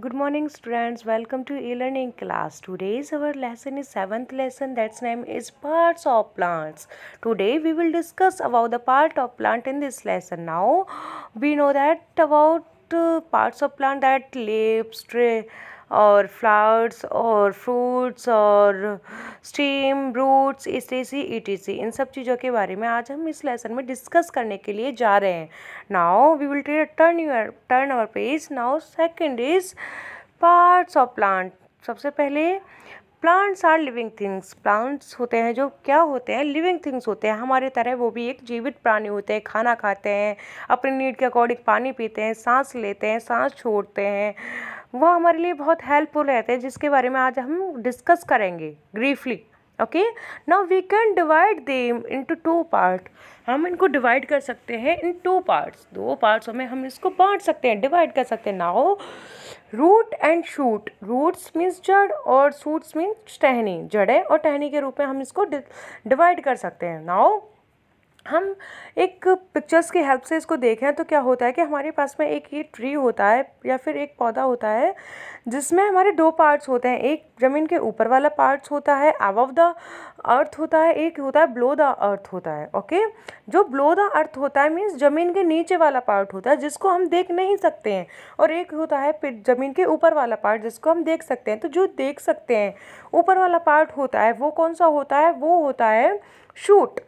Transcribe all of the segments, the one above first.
good morning students welcome to e-learning class today's our lesson is seventh lesson that's name is parts of plants today we will discuss about the part of plant in this lesson now we know that about uh, parts of plant that leaves tray और flowers और fruits और stem roots E T C E T C इन सब चीज़ों के बारे में आज हम इस लेसन में डिस्कस करने के लिए जा रहे हैं now we will turn your turn our page now second is parts of plant सबसे पहले plants are living things plants होते हैं जो क्या होते हैं लिविंग थिंग्स होते हैं हमारे तरह वो भी एक जीवित प्राणी होते हैं खाना खाते हैं अपनी नीड के अकॉर्डिंग पानी पीते हैं सांस लेते हैं सांस छोड़ते हैं वह हमारे लिए बहुत हेल्पफुल रहते हैं जिसके बारे में आज हम डिस्कस करेंगे briefly okay now we can divide them into two part हम इनको डिवाइड कर सकते हैं इन टू पार्ट्स दो पार्ट्सों में हम इसको बांट सकते हैं डिवाइड कर सकते हैं now root and shoot roots means जड़ और शूट्स मीन्स टहनी जड़ें और टहनी के रूप में हम इसको डिवाइड कर सकते हैं नाउ हम एक पिक्चर्स की हेल्प से इसको देखें तो क्या होता है कि हमारे पास में एक ये ट्री होता है या फिर एक पौधा होता है जिसमें हमारे दो पार्ट्स होते हैं एक ज़मीन के ऊपर वाला पार्ट्स होता है अबव द अर्थ होता है एक होता है ब्लो द अर्थ होता है ओके जो ब्लो द अर्थ होता है मीन्स ज़मीन के नीचे वाला पार्ट होता है जिसको हम देख नहीं सकते हैं और एक होता है ज़मीन के ऊपर वाला पार्ट जिसको हम देख सकते हैं तो जो देख सकते हैं ऊपर वाला पार्ट होता है वो कौन सा होता है वो होता है शूट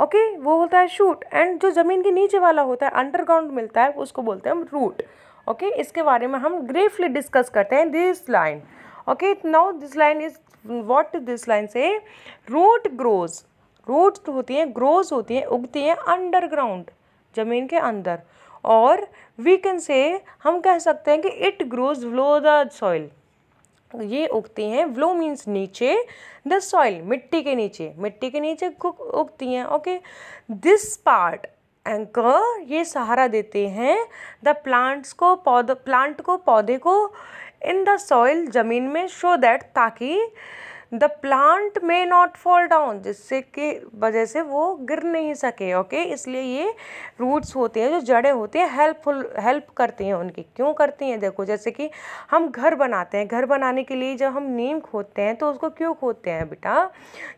ओके okay? वो होता है शूट एंड जो ज़मीन के नीचे वाला होता है अंडरग्राउंड मिलता है उसको बोलते हैं हम रूट ओके okay? इसके बारे में हम ग्रेफली डिस्कस करते हैं this line okay now this line is what this line से रूट ग्रोज रूट होती हैं ग्रोज होती हैं उगती हैं अंडरग्राउंड ज़मीन के अंदर और वी कैन से हम कह सकते हैं कि it grows below the soil ये उगती हैं व्लो मीन्स नीचे द सॉइल मिट्टी के नीचे मिट्टी के नीचे उगती हैं ओके दिस पार्ट एंकर ये सहारा देते हैं द प्लांट्स को पौध प्लांट को पौधे को इन द सॉइल ज़मीन में शो दैट ताकि the plant may not fall down जिससे कि वजह से वो गिर नहीं सके ओके okay? इसलिए ये रूट्स होते हैं जो जड़ें होती हैं हेल्पफुल हेल्प करती हैं उनकी क्यों करती हैं देखो जैसे कि हम घर बनाते हैं घर बनाने के लिए जब हम नीम खोदते हैं तो उसको क्यों खोदते हैं बेटा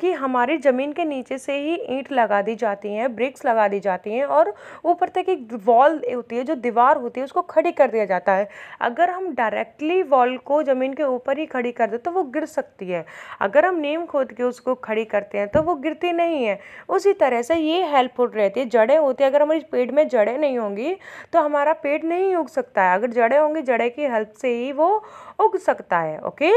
कि हमारी ज़मीन के नीचे से ही ईंट लगा दी जाती हैं ब्रिक्स लगा दी जाती हैं और ऊपर तक एक वॉल होती है जो दीवार होती है उसको खड़ी कर दिया जाता है अगर हम डायरेक्टली वॉल को ज़मीन के ऊपर ही खड़ी कर दें तो वो गिर सकती है अगर हम नीम खोद के उसको खड़ी करते हैं तो वो गिरती नहीं है उसी तरह से ये हेल्पफुल रहती है जड़ें होती है अगर हमारी पेड़ में जड़ें नहीं होंगी तो हमारा पेट नहीं उग सकता है अगर जड़ें होंगी जड़ें की हेल्प से ही वो उग सकता है ओके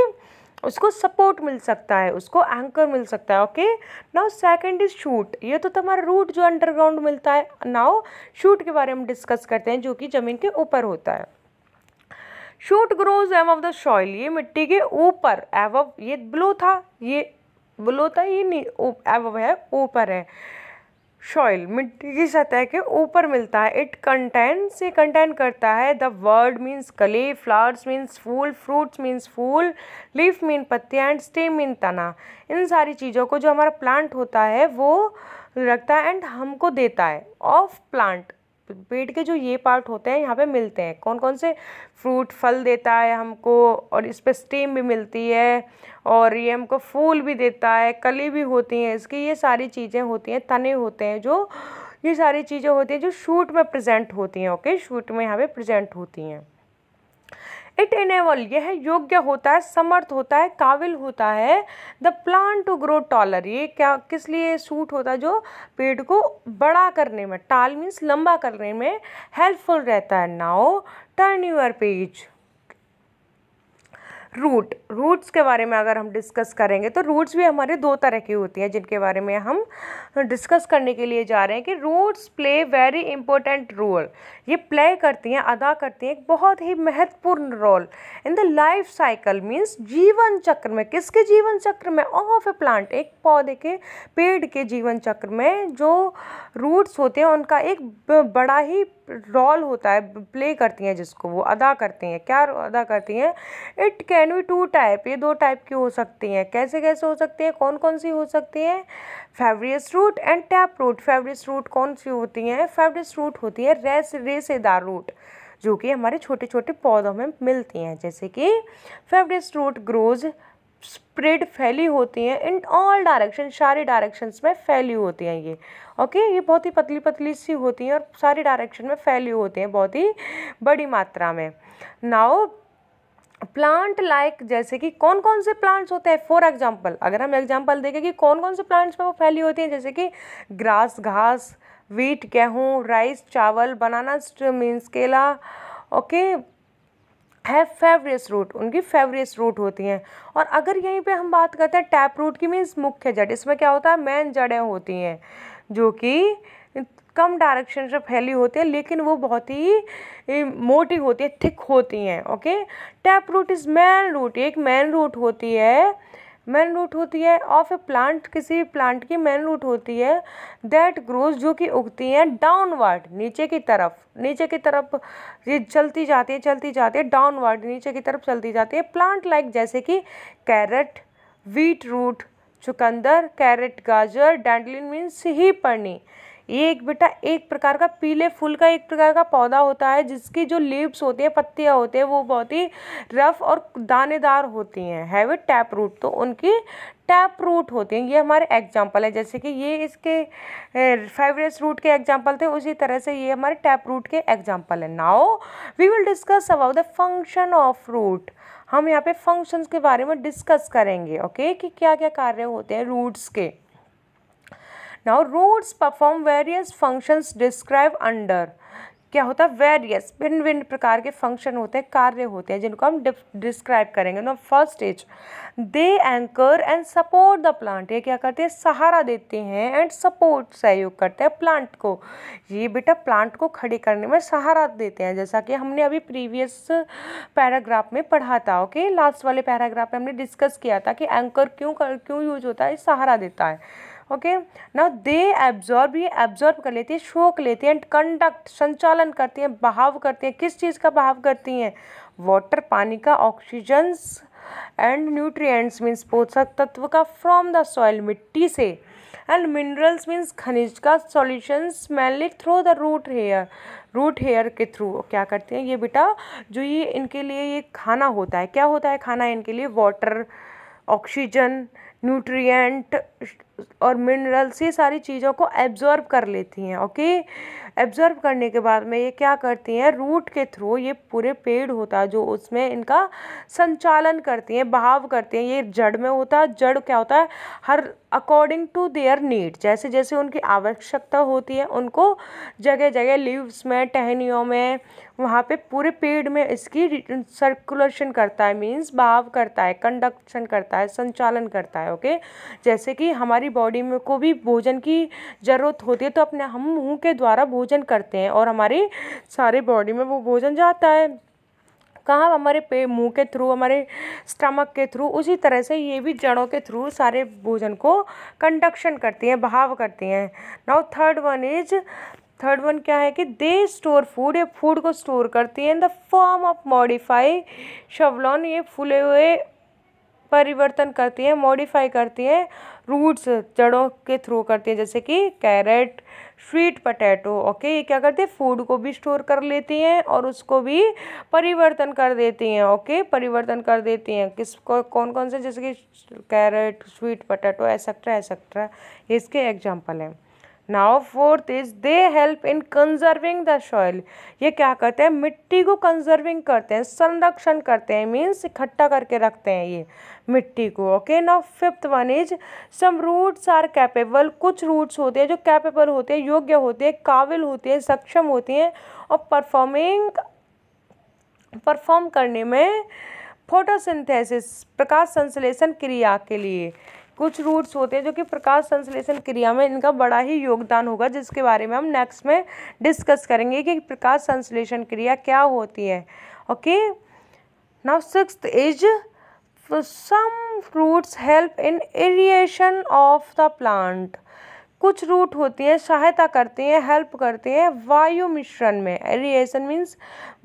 उसको सपोर्ट मिल सकता है उसको एंकर मिल सकता है okay now second is shoot ये तो तुम्हारा रूट जो अंडरग्राउंड मिलता है नाउ शूट के बारे में डिस्कस करते हैं जो कि ज़मीन के ऊपर होता है shoot grows above of the soil ये मिट्टी के ऊपर एव ये ब्लो था ये ब्लो था ये एव है ऊपर है सॉइल मिट्टी की सतह के ऊपर मिलता है इट कंटेन से कंटेन करता है the word means clay flowers means फूल फ्रूट्स मीन्स फूल लीफ मीन पत्तियाँ एंड स्टेम मीन तना इन सारी चीज़ों को जो हमारा प्लांट होता है वो रखता है एंड हमको देता है ऑफ प्लांट पेट के जो ये पार्ट होते हैं यहाँ पे मिलते हैं कौन कौन से फ्रूट फल देता है हमको और इस पर स्टीम भी मिलती है और ये हमको फूल भी देता है कली भी होती हैं इसकी ये सारी चीज़ें होती हैं तने होते हैं जो ये सारी चीज़ें होती हैं जो शूट में प्रजेंट होती हैं ओके शूट में यहाँ पे प्रजेंट होती हैं इट एनेबल यह योग्य होता है समर्थ होता है काबिल होता है the plan to grow taller ये क्या किस लिए सूट होता है जो पेड़ को बड़ा करने में टाल मीन्स लंबा करने में हेल्पफुल रहता है now turn your page root roots के बारे में अगर हम डिस्कस करेंगे तो रूट्स भी हमारे दो तरह की होती हैं जिनके बारे में हम डिस्कस करने के लिए जा रहे हैं कि roots play very important role ये प्ले करती हैं अदा करती हैं एक बहुत ही महत्वपूर्ण role in the life cycle means जीवन चक्र में किसके जीवन चक्र में ऑफ ए प्लांट एक पौधे के पेड़ के जीवन चक्र में जो रूट्स होते हैं उनका एक बड़ा ही रोल होता है प्ले करती हैं जिसको वो अदा करती हैं क्या अदा करती हैं it can be two type ये दो टाइप की हो सकती हैं कैसे कैसे हो सकती हैं कौन कौन सी हो सकती हैं fibrous root and tap root fibrous root कौन सी होती हैं फेवरियस रूट होती है रेस रेसेदार रूट जो कि हमारे छोटे छोटे पौधों में मिलती हैं जैसे कि फेवरेट रूट ग्रोज स्प्रेड फैली होती हैं इन ऑल डायरेक्शन सारे डायरेक्शंस में फैली होती हैं ये ओके ये बहुत ही पतली पतली सी होती हैं और सारे डायरेक्शन में फैली होती हैं बहुत ही बड़ी मात्रा में नाउ प्लांट लाइक जैसे कि कौन कौन से प्लांट्स होते हैं फॉर एग्जांपल अगर हम एग्जांपल देखें कि कौन कौन से प्लांट्स में वो फैली होती हैं जैसे कि ग्रास घास वीट गेहूँ राइस चावल बनाना मीन्स केला ओके okay? है फेवरेस रूट उनकी फेवरेस रूट होती हैं और अगर यहीं पे हम बात करते हैं टैप रूट की मीन्स मुख्य जड़ इसमें क्या होता है मेन जड़ें होती हैं जो कि कम डायरेक्शन से फैली होती है लेकिन वो बहुत ही मोटी होती है थिक होती हैं okay tap root is main root एक मेन रूट होती है मेन रूट होती है ऑफ ए प्लांट किसी भी प्लांट की मेन रूट होती है दैट ग्रोज जो कि उगती हैं डाउनवर्ड नीचे की तरफ नीचे की तरफ ये चलती जाती है चलती जाती है डाउनवर्ड नीचे की तरफ चलती जाती है प्लांट लाइक जैसे कि कैरेट वीट रूट चुकंदर कैरेट गाजर डैंडलिन मीन्स ही पनी ये एक बेटा एक प्रकार का पीले फूल का एक प्रकार का पौधा होता है जिसकी जो लीव्स होती है पत्तियाँ होते हैं वो बहुत ही रफ और दानेदार होती हैं हैवे टैप रूट तो उनकी टैप रूट होती हैं ये हमारे एग्जाम्पल है जैसे कि ये इसके फेवरेस रूट के एग्जाम्पल थे उसी तरह से ये हमारे टैप रूट के एग्जाम्पल है now we will discuss about the function of root हम यहाँ पे फंक्शंस के बारे में डिस्कस करेंगे ओके okay? कि क्या क्या कार्य होते हैं रूट्स के now roots perform various functions describe under क्या होता है वेरियस भिन्न भिन्न प्रकार के फंक्शन होते हैं कार्य होते हैं जिनको हम डिस्क्राइब करेंगे ना first stage they anchor and support the plant ये क्या करते हैं सहारा देते हैं एंड सपोर्ट सहयोग करते हैं प्लांट को ये बेटा प्लांट को खड़े करने में सहारा देते हैं जैसा कि हमने अभी प्रीवियस पैराग्राफ में पढ़ा था ओके लास्ट वाले पैराग्राफ में हमने डिस्कस किया था कि एंकर क्यों कर, क्यों यूज होता है सहारा देता है ओके ना दे एब्जॉर्ब ये एब्जॉर्ब कर लेती है शोक लेती है एंड कंडक्ट संचालन करती हैं बहाव करती हैं किस चीज़ का बहाव करती हैं वाटर पानी का ऑक्सीजन्स एंड न्यूट्रिएंट्स मीन्स पोषक तत्व का फ्रॉम द सॉइल मिट्टी से एंड मिनरल्स मीन्स खनिज का solutions mainly through the root hair root hair के थ्रू क्या करते हैं ये बेटा जो ये इनके लिए ये खाना होता है क्या होता है खाना इनके लिए वाटर ऑक्सीजन न्यूट्रिएंट और मिनरल्स ये सारी चीज़ों को एब्ज़ॉर्ब कर लेती हैं ओके एब्ज़र्व करने के बाद में ये क्या करती हैं रूट के थ्रू ये पूरे पेड़ होता है जो उसमें इनका संचालन करती हैं बहाव करती हैं ये जड़ में होता है जड़ क्या होता है हर अकॉर्डिंग टू देयर नीड जैसे जैसे उनकी आवश्यकता होती है उनको जगह जगह लीव्स में टहनियों में वहाँ पे पूरे पेड़ में इसकी सर्कुलेशन करता है मीन्स बहाव करता है कंडक्शन करता है संचालन करता है ओके जैसे कि हमारी बॉडी में को भी भोजन की ज़रूरत होती है तो अपने हम मुँह के द्वारा भोजन भोजन करते हैं और हमारे सारे बॉडी में वो भोजन जाता है कहाँ हमारे पे मुंह के थ्रू हमारे स्टमक के थ्रू उसी तरह से ये भी जड़ों के थ्रू सारे भोजन को कंडक्शन करती हैं बहाव करती हैं now third one is third one क्या है कि दे स्टोर फूड या फूड को स्टोर करती हैं in the form of modified swollen ये फूले हुए परिवर्तन करती हैं मॉडिफाई करती हैं रूट्स जड़ों के थ्रू करती हैं जैसे कि कैरेट स्वीट पटैटो ओके ये क्या करती है फूड को भी स्टोर कर लेती हैं और उसको भी परिवर्तन कर देती हैं ओके परिवर्तन कर देती हैं को कौन कौन से जैसे कि carrot sweet potato etcetera etcetera इसके एग्जाम्पल हैं now fourth is they help in conserving the soil ये क्या करते हैं मिट्टी को कंजर्विंग करते हैं संरक्षण करते हैं मीन्स इकट्ठा करके रखते हैं ये मिट्टी को okay now fifth one is some roots are capable कुछ रूट्स होते हैं जो कैपेबल होते हैं योग्य होते हैं काबिल होते हैं सक्षम होते हैं और परफॉर्मिंग परफॉर्म करने में फोटोसिंथेसिस प्रकाश संश्लेषण क्रिया के लिए कुछ रूट्स होते हैं जो कि प्रकाश संश्लेषण क्रिया में इनका बड़ा ही योगदान होगा जिसके बारे में हम नेक्स्ट में डिस्कस करेंगे कि प्रकाश संश्लेषण क्रिया क्या होती है okay now six is some roots help in aeration of the plant कुछ रूट होती हैं सहायता करती हैं हेल्प करती हैं वायु मिश्रण में एरिएशन मीन्स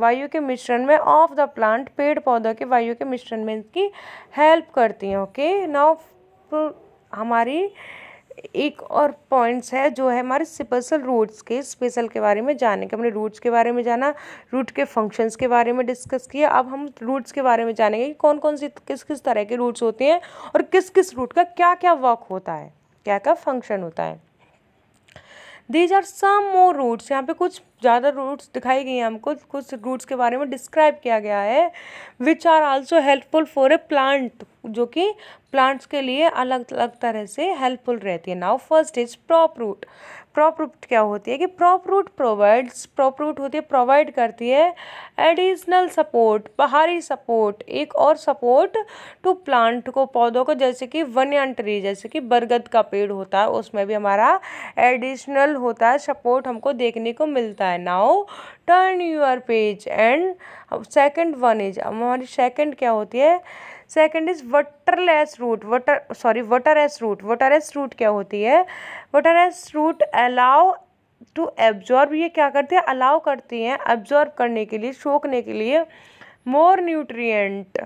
वायु के मिश्रण में ऑफ द प्लांट पेड़ पौधों के वायु के मिश्रण में इनकी हेल्प करती हैं ओके नाउ हमारी एक और पॉइंट्स है जो है हमारे स्पेशल रूट्स के स्पेशल के बारे में जाने के हमने रूट्स के बारे में जाना रूट के फंक्शंस के बारे में डिस्कस किया अब हम रूट्स के बारे में जानेंगे कि कौन कौन सी किस किस तरह के रूट्स होते हैं और किस किस रूट का क्या क्या वर्क होता है क्या क्या फंक्शन होता है these are some more roots यहाँ पे कुछ ज़्यादा रूट्स दिखाई गई हैं हमको कुछ रूट्स के बारे में डिस्क्राइब किया गया है which are also helpful for a plant जो कि प्लांट्स के लिए अलग अलग तरह से हेल्पफुल रहती है now first is prop root prop root क्या होती है कि prop root provides prop root होती है प्रोवाइड करती है एडिशनल सपोर्ट बाहरी सपोर्ट एक और सपोर्ट टू प्लांट को पौधों को जैसे कि वन ट्री जैसे कि बरगद का पेड़ होता है उसमें भी हमारा एडिशनल होता है सपोर्ट हमको देखने को मिलता है होता है now turn your page and second one is हमारी सेकेंड क्या होती है second is waterless root water sorry वटरएस रूट वटरएस रूट क्या होती है वटरएस रूट अलाउ टू एब्जॉर्ब ये क्या करती है अलाउ करती हैं एब्जॉर्ब करने के लिए सोखने के लिए मोर न्यूट्रियट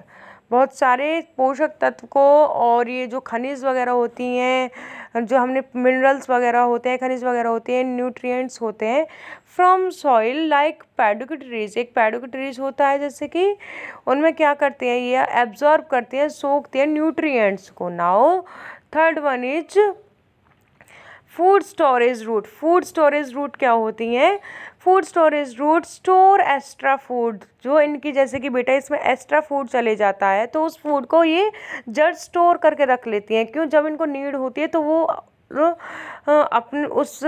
बहुत सारे पोषक तत्व को और ये जो खनिज वगैरह होती हैं जो हमने मिनरल्स वगैरह होते हैं खनिज वगैरह होते हैं न्यूट्रिएंट्स होते हैं फ्रॉम सॉइल लाइक ट्रीज एक ट्रीज होता है जैसे कि उनमें क्या करते हैं ये एब्जॉर्ब करते हैं सोखते हैं न्यूट्रियट्स को now third one is food storage root food storage root क्या होती हैं food storage root store extra food जो इनकी जैसे कि बेटा इसमें एक्स्ट्रा फूड चले जाता है तो उस फूड को ये जड़ स्टोर करके रख लेती हैं क्यों जब इनको नीड होती है तो वो अपने उस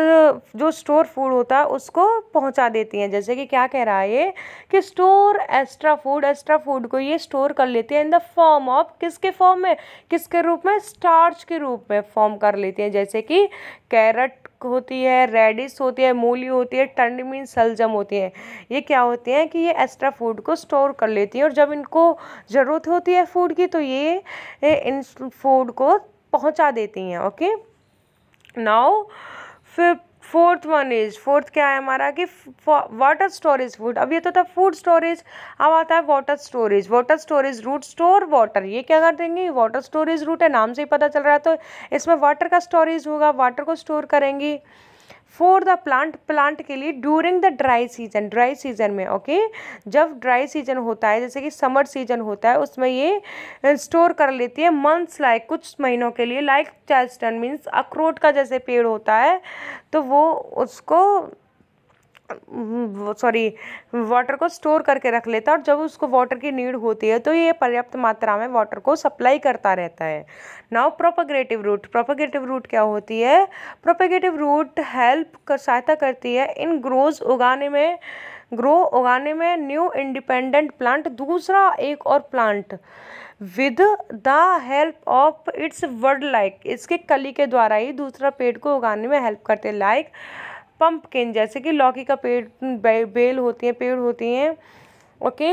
जो स्टोर फूड होता है उसको पहुंचा देती हैं जैसे कि क्या कह रहा है ये कि store extra food extra food को ये स्टोर कर लेती है इन द फॉर्म ऑफ किसके फॉर्म में किसके रूप में स्टार्च के रूप में फॉर्म कर लेती हैं जैसे कि कैरेट होती है रेडिस होती है मूली होती है टंडमिन सलजम होती है ये क्या होते हैं कि ये एक्स्ट्रा फूड को स्टोर कर लेती है और जब इनको ज़रूरत होती है फूड की तो ये इन फूड को पहुंचा देती हैं ओके नाउ फिर फोर्थ वन इज फोर्थ क्या है हमारा कि वाटर स्टोरेज फूड अब ये तो था फूड स्टोरेज अब आता है water storage water storage root store water ये क्या कर देंगे वाटर स्टोरेज रूट है नाम से ही पता चल रहा है तो इसमें वाटर का स्टोरेज होगा वाटर को स्टोर करेंगी फॉर द प्लांट प्लांट के लिए during the dry season dry season में ओके जब ड्राई सीजन होता है जैसे कि समर सीजन होता है उसमें ये स्टोर कर लेती है मंथ्स लाइक कुछ महीनों के लिए लाइक चेस्टन मीन्स अखरोट का जैसे पेड़ होता है तो वो उसको सॉरी वाटर को स्टोर करके रख लेता है और जब उसको वाटर की नीड होती है तो ये पर्याप्त मात्रा में वाटर को सप्लाई करता रहता है now propagative root propagative root क्या होती है प्रोपेगेटिव रूट हेल्प कर सहायता करती है इन ग्रोज उगाने में ग्रो उगाने में न्यू इंडिपेंडेंट प्लांट दूसरा एक और plant with the help of its bud like इसके कली के द्वारा ही दूसरा पेड़ को उगाने में हेल्प करते लाइक like, पंपकिन जैसे कि लौकी का पेड़ बेल होती है पेड़ होती हैं ओके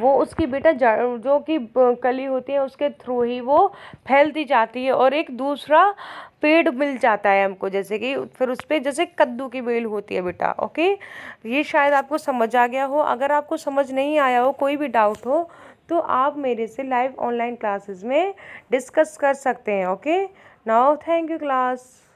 वो उसकी बेटा जो कि कली होती है उसके थ्रू ही वो फैलती जाती है और एक दूसरा पेड़ मिल जाता है हमको जैसे कि फिर उस पर जैसे कद्दू की बेल होती है बेटा ओके ये शायद आपको समझ आ गया हो अगर आपको समझ नहीं आया हो कोई भी डाउट हो तो आप मेरे से लाइव ऑनलाइन क्लासेस में डिस्कस कर सकते हैं okay now thank you class